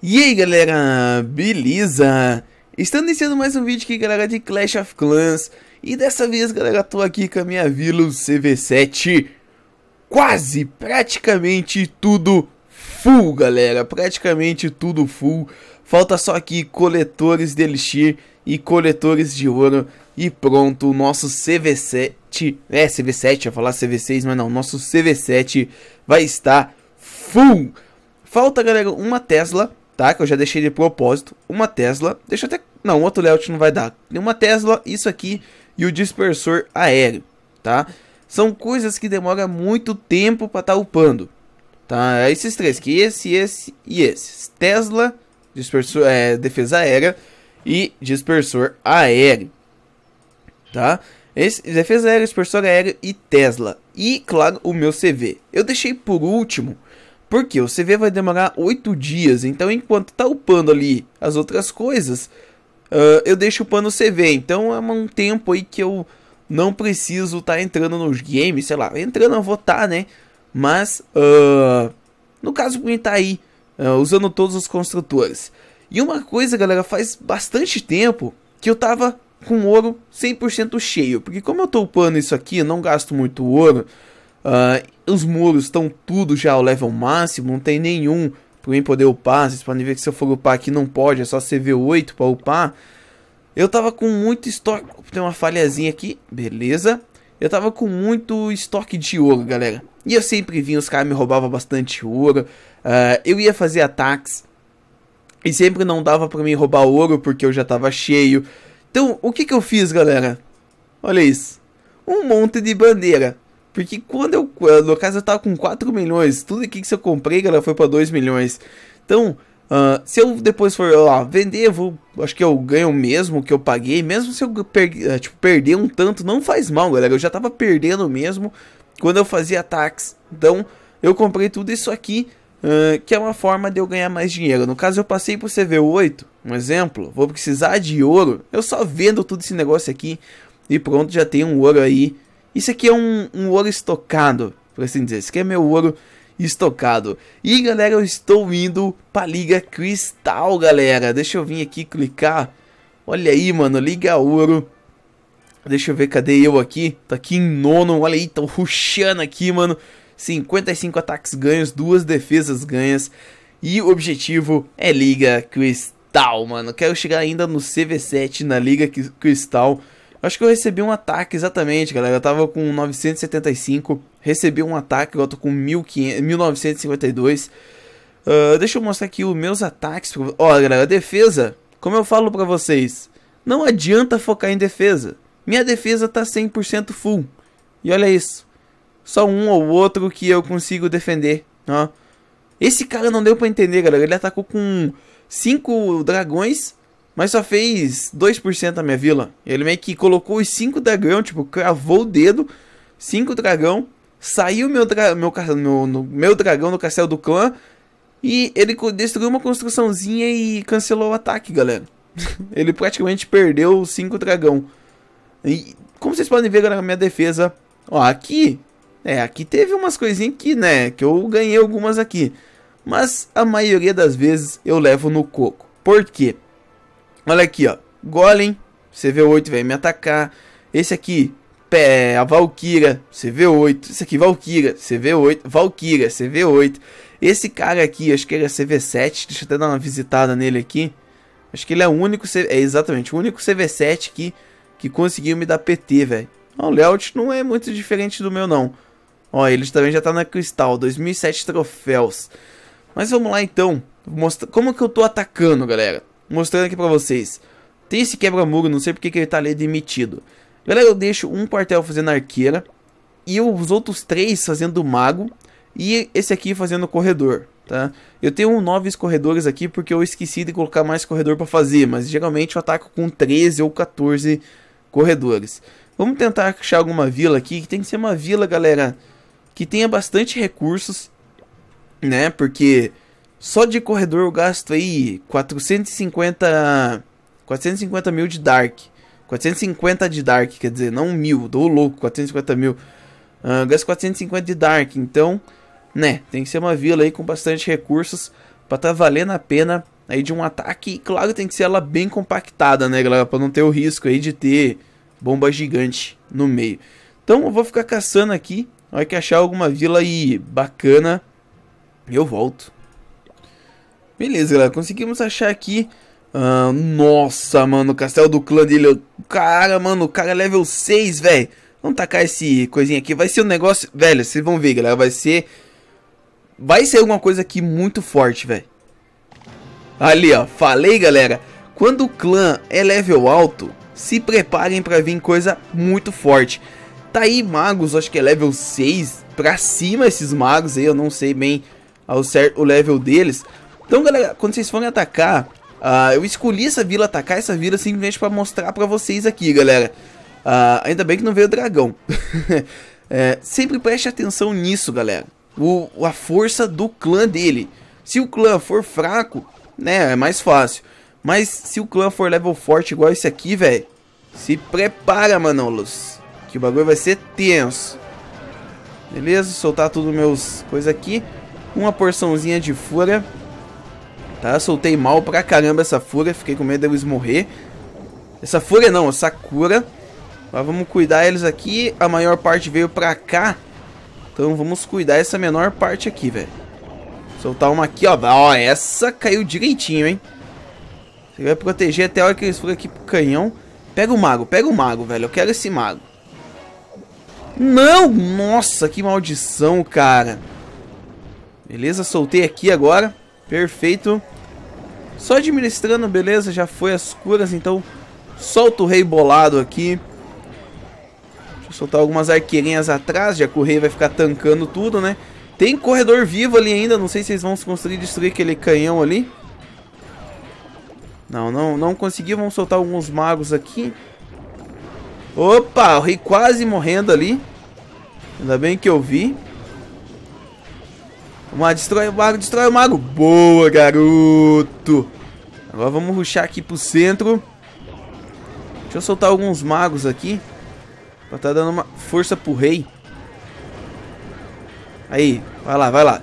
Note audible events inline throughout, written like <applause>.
E aí galera, beleza? Estamos iniciando mais um vídeo aqui galera de Clash of Clans E dessa vez galera, tô aqui com a minha vila CV7 Quase, praticamente tudo full galera, praticamente tudo full Falta só aqui coletores de elixir e coletores de ouro E pronto, o nosso CV7, é CV7, ia falar CV6, mas não, nosso CV7 vai estar full Falta galera uma Tesla tá? Que eu já deixei de propósito. Uma Tesla, deixa até... Não, outro layout não vai dar. Uma Tesla, isso aqui e o dispersor aéreo, tá? São coisas que demoram muito tempo para estar tá upando, tá? É esses três, que esse, esse e esse. Tesla, dispersor, é, defesa aérea e dispersor aéreo, tá? Esse, defesa aérea, dispersor aéreo e Tesla. E, claro, o meu CV. Eu deixei por último porque o CV vai demorar 8 dias, então enquanto tá upando ali as outras coisas, uh, eu deixo upando o CV. Então é um tempo aí que eu não preciso estar tá entrando nos games, sei lá, entrando eu vou tá, né? Mas, uh, no caso pra mim tá aí, uh, usando todos os construtores. E uma coisa, galera, faz bastante tempo que eu tava com ouro 100% cheio. Porque como eu tô upando isso aqui, eu não gasto muito ouro. Uh, os muros estão tudo já ao level máximo, não tem nenhum pra mim poder upar. Vocês podem ver que se eu for upar aqui não pode, é só CV8 pra upar. Eu tava com muito estoque. Tem uma falhazinha aqui, beleza. Eu tava com muito estoque de ouro, galera. E eu sempre vinha, os caras me roubavam bastante ouro. Uh, eu ia fazer ataques. E sempre não dava pra mim roubar ouro porque eu já tava cheio. Então, o que que eu fiz, galera? Olha isso. Um monte de bandeira. Porque quando eu. Eh, no caso, eu tava com 4 milhões. Tudo aqui que eu comprei, galera, foi pra 2 milhões. Então, uh, se eu depois for lá vender, eu vou. Acho que eu ganho mesmo que eu paguei. Mesmo se eu per, eh, tipo, perder um tanto, não faz mal, galera. Eu já tava perdendo mesmo quando eu fazia ataques. Então, eu comprei tudo isso aqui. Uh, que é uma forma de eu ganhar mais dinheiro. No caso, eu passei por CV8, um exemplo. Vou precisar de ouro. Eu só vendo tudo esse negócio aqui e pronto, já tem um ouro aí isso aqui é um, um ouro estocado, por assim dizer. Isso aqui é meu ouro estocado. E galera, eu estou indo para Liga Cristal, galera. Deixa eu vir aqui clicar. Olha aí, mano, Liga Ouro. Deixa eu ver, cadê eu aqui? Tô aqui em nono, olha aí, tô ruxando aqui, mano. 55 ataques ganhos, duas defesas ganhas. E o objetivo é Liga Cristal, mano. Quero chegar ainda no CV7 na Liga Cristal. Acho que eu recebi um ataque, exatamente, galera. Eu tava com 975, recebi um ataque, eu tô com 1500, 1952. Uh, deixa eu mostrar aqui os meus ataques. Ó, galera, a defesa, como eu falo pra vocês, não adianta focar em defesa. Minha defesa tá 100% full. E olha isso. Só um ou outro que eu consigo defender, ó. Esse cara não deu pra entender, galera. Ele atacou com 5 dragões mas só fez 2% da minha vila. Ele meio que colocou os 5 dragão, tipo, cravou o dedo, 5 dragão, saiu meu, dra meu, meu, no, meu dragão no castelo do clã e ele destruiu uma construçãozinha e cancelou o ataque, galera. <laughs> ele praticamente perdeu os 5 dragão. E como vocês podem ver, galera, minha defesa, ó, aqui, é, aqui teve umas coisinhas que, né, que eu ganhei algumas aqui. Mas a maioria das vezes eu levo no coco. Por quê? Olha aqui, ó. Golem, CV8 vem me atacar. Esse aqui, pé, a Valkyra CV8. Esse aqui, Valkyra CV8. Valkyra CV8. Esse cara aqui, acho que ele é CV7. Deixa eu até dar uma visitada nele aqui. Acho que ele é o único... É, exatamente, o único CV7 que, que conseguiu me dar PT, velho. O layout não é muito diferente do meu, não. Ó, ele também já tá na Cristal, 2007 troféus. Mas vamos lá, então. Mostra como que eu tô atacando, galera mostrando aqui pra vocês. Tem esse quebra-muro, não sei porque que ele tá ali demitido. Galera, eu deixo um quartel fazendo arqueira. E os outros três fazendo mago. E esse aqui fazendo corredor, tá? Eu tenho nove corredores aqui porque eu esqueci de colocar mais corredor pra fazer. Mas geralmente eu ataco com 13 ou 14 corredores. Vamos tentar achar alguma vila aqui. Que tem que ser uma vila, galera, que tenha bastante recursos. Né? Porque só de corredor eu gasto aí 450, 450 mil de Dark. 450 de Dark, quer dizer, não mil, dou louco, 450 mil. Uh, gasto 450 de Dark, então, né, tem que ser uma vila aí com bastante recursos pra tá valendo a pena aí de um ataque. E claro, tem que ser ela bem compactada, né, galera, pra não ter o risco aí de ter bomba gigante no meio. Então eu vou ficar caçando aqui, na hora que achar alguma vila aí bacana, eu volto. Beleza, galera, conseguimos achar aqui. Ah, nossa, mano, o castelo do clã dele. Cara, mano, o cara é level 6, velho. Vamos tacar esse coisinha aqui. Vai ser um negócio. Velho, vocês vão ver, galera. Vai ser. Vai ser alguma coisa aqui muito forte, velho. Ali, ó. Falei, galera. Quando o clã é level alto, se preparem pra vir coisa muito forte. Tá aí magos, acho que é level 6 pra cima esses magos aí. Eu não sei bem ao certo o level deles. Então, galera, quando vocês forem atacar, uh, eu escolhi essa vila, atacar essa vila simplesmente pra mostrar pra vocês aqui, galera. Uh, ainda bem que não veio o dragão. <laughs> é, sempre preste atenção nisso, galera. O, a força do clã dele. Se o clã for fraco, né, é mais fácil. Mas se o clã for level forte igual esse aqui, velho, se prepara, Manolos. Que o bagulho vai ser tenso. Beleza, soltar tudo meus coisas aqui. Uma porçãozinha de fúria. Tá? Soltei mal pra caramba essa fúria, fiquei com medo deles morrer. Essa fúria não, essa cura. Mas vamos cuidar eles aqui. A maior parte veio pra cá. Então vamos cuidar essa menor parte aqui, velho. Soltar uma aqui, ó. Ó, essa caiu direitinho, hein. Você vai proteger até a hora que eles forem aqui pro canhão. Pega o mago, pega o mago, velho. Eu quero esse mago. Não! Nossa, que maldição, cara. Beleza, soltei aqui agora. Perfeito. Só administrando, beleza, já foi as curas, então solta o rei bolado aqui. Deixa eu soltar algumas arqueirinhas atrás, já que o rei vai ficar tancando tudo, né? Tem corredor vivo ali ainda, não sei se eles vão conseguir destruir aquele canhão ali. Não, não, não consegui, vamos soltar alguns magos aqui. Opa, o rei quase morrendo ali. Ainda bem que eu vi. Uma destrói o mago, destrói o mago. Boa, garoto. Agora vamos ruxar aqui pro centro. Deixa eu soltar alguns magos aqui. Pra tá dando uma força pro rei. Aí, vai lá, vai lá.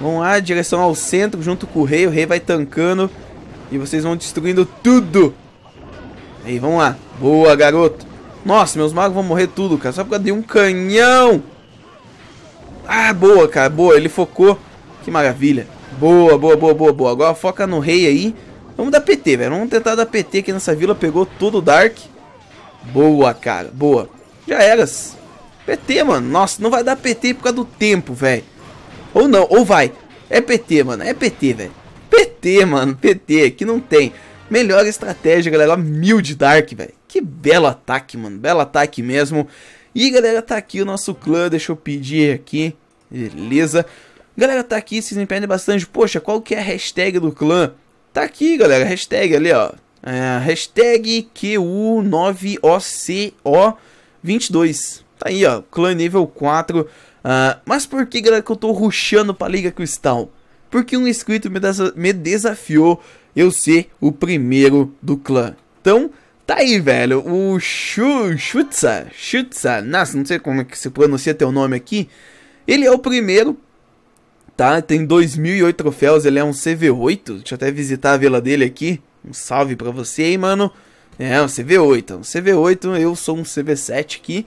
Vamos lá, direção ao centro, junto com o rei. O rei vai tancando. E vocês vão destruindo tudo. Aí, vamos lá. Boa, garoto. Nossa, meus magos vão morrer tudo, cara. Só porque eu de um canhão. Ah, boa, cara, boa. Ele focou. Que maravilha. Boa, boa, boa, boa, boa. Agora foca no rei aí. Vamos dar PT, velho. Vamos tentar dar PT aqui nessa vila. Pegou tudo o Dark. Boa, cara. Boa. Já era. PT, mano. Nossa, não vai dar PT por causa do tempo, velho. Ou não, ou vai. É PT, mano. É PT, velho. PT, mano. PT, que não tem. Melhor estratégia, galera. Mil de Dark, velho. Que belo ataque, mano. Belo ataque mesmo. E galera, tá aqui o nosso clã, deixa eu pedir aqui, beleza? Galera, tá aqui, vocês me pedem bastante, poxa, qual que é a hashtag do clã? Tá aqui galera, hashtag ali ó, é, hashtag QU9OCO22. Tá aí ó, clã nível 4. Uh, ah, mas por que, galera, que eu tô ruxando pra Liga Cristal? Porque um inscrito me, desa me desafiou eu ser o primeiro do clã. Então, Tá aí, velho, o Shu, Shutsa, Shutsa, nossa, não sei como é que se pronuncia teu nome aqui. Ele é o primeiro, tá? Tem 2008 troféus, ele é um CV8. Deixa eu até visitar a vila dele aqui. Um salve pra você aí, mano. É, um CV8, um CV8, eu sou um CV7 aqui,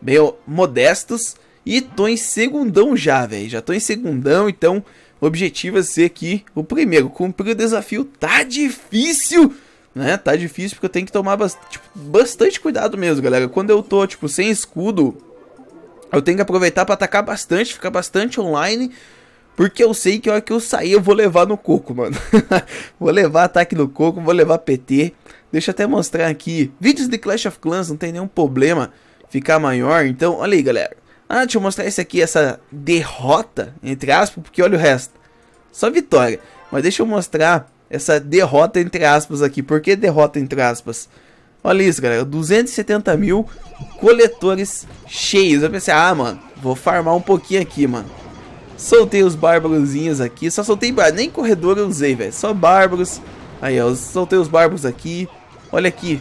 meio modestos. E tô em segundão já, velho, já tô em segundão, então o objetivo é ser aqui o primeiro. Cumprir o desafio tá difícil, né? Tá difícil porque eu tenho que tomar ba tipo, bastante cuidado mesmo, galera. Quando eu tô, tipo, sem escudo, eu tenho que aproveitar para atacar bastante, ficar bastante online. Porque eu sei que a hora que eu sair eu vou levar no coco, mano. <laughs> vou levar ataque no coco, vou levar PT. Deixa eu até mostrar aqui. Vídeos de Clash of Clans, não tem nenhum problema ficar maior. Então, olha aí, galera. Ah, deixa eu mostrar esse aqui, essa derrota, entre aspas, porque olha o resto. Só vitória. Mas deixa eu mostrar essa derrota entre aspas aqui. Por que derrota entre aspas? Olha isso, galera. 270 mil coletores cheios. Eu pensei, ah, mano, vou farmar um pouquinho aqui, mano. Soltei os bárbarozinhos aqui. Só soltei... Nem corredor eu usei, velho. Só bárbaros. Aí, ó. Soltei os bárbaros aqui. Olha aqui.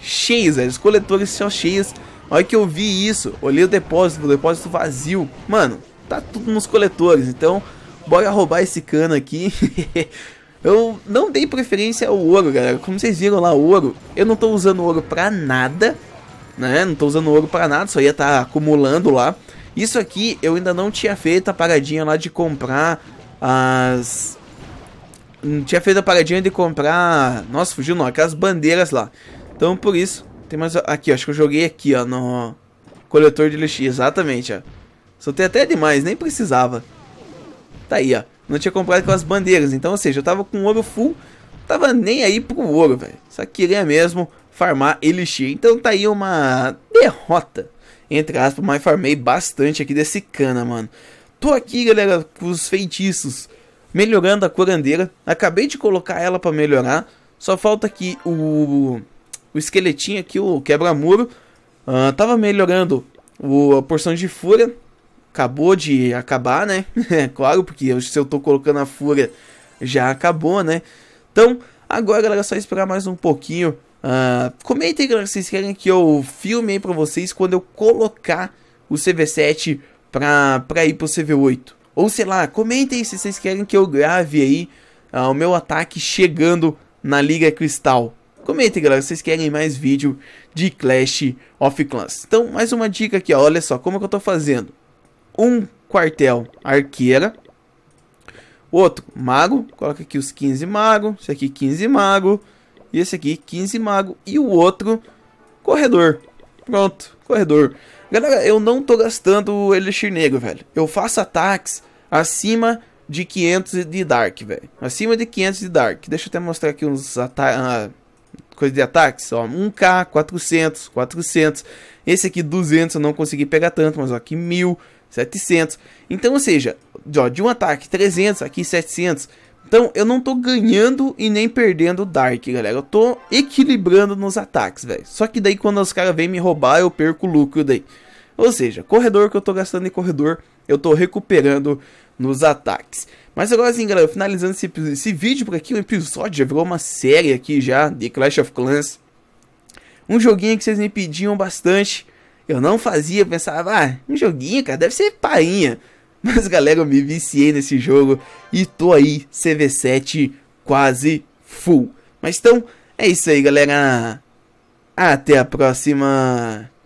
Cheios, velho. Os coletores são cheios. Olha que eu vi isso, olhei o depósito, o depósito vazio. Mano, tá tudo nos coletores. Então, bora roubar esse cano aqui. <laughs> Eu não dei preferência ao ouro, galera. Como vocês viram lá, ouro. Eu não tô usando ouro pra nada, né? Não tô usando ouro pra nada, só ia estar tá acumulando lá. Isso aqui eu ainda não tinha feito a paradinha lá de comprar as... Não tinha feito a paradinha de comprar... Nossa, fugiu não, aquelas bandeiras lá. Então, por isso, tem mais... Aqui, ó, acho que eu joguei aqui, ó, no... Coletor de lixo, exatamente, ó. Soltei até demais, nem precisava. Tá aí, ó. Não tinha comprado aquelas bandeiras. Então, ou seja, eu tava com ouro full. Tava nem aí pro ouro, velho. Só queria mesmo farmar elixir. Então tá aí uma derrota. Entre aspas, mas farmei bastante aqui desse cana, mano. Tô aqui, galera, com os feitiços. Melhorando a curandeira. Acabei de colocar ela pra melhorar. Só falta aqui o, o esqueletinho aqui, o quebra-muro. Uh, tava melhorando o, a porção de fúria acabou de acabar, né? <laughs> É claro, porque se eu tô colocando a fúria, já acabou, né? Então, agora, galera, é só esperar mais um pouquinho. Uh, comentem, galera, se vocês querem que eu filme aí pra vocês quando eu colocar o CV7 pra, pra ir pro CV8. Ou sei lá, comentem se vocês querem que eu grave aí uh, o meu ataque chegando na Liga Cristal. Comentem, galera, se vocês querem mais vídeo de Clash of Clans. Então, mais uma dica aqui, ó, olha só como é que eu tô fazendo um quartel arqueira. O outro, mago. Coloca aqui os 15 mago. Esse aqui, 15 mago. E esse aqui, 15 mago. E o outro, corredor. Pronto, corredor. Galera, eu não tô gastando o elixir negro, velho. Eu faço ataques acima de 500 de Dark, velho. Acima de 500 de Dark. Deixa eu até mostrar aqui uns ataques... Ah, coisa de ataques, ó, 1k, 400, 400. Esse aqui, 200, eu não consegui pegar tanto, mas ó, aqui 1000. 700. Então, ou seja, de um ataque 300, aqui 700. Então, eu não tô ganhando e nem perdendo o Dark, galera. Eu tô equilibrando nos ataques, velho. Só que daí, quando os caras vêm me roubar, eu perco o lucro daí. Ou seja, corredor que eu tô gastando em corredor, eu tô recuperando nos ataques. Mas agora sim, galera, finalizando esse, esse vídeo por aqui, um episódio, já virou uma série aqui já, de Clash of Clans. Um joguinho que vocês me pediam bastante. Eu não fazia, pensava, ah, um joguinho, cara, deve ser painha. <laughs> Mas galera, eu me viciei nesse jogo e tô aí, CV7 quase full. Mas então, é isso aí, galera. Até a próxima.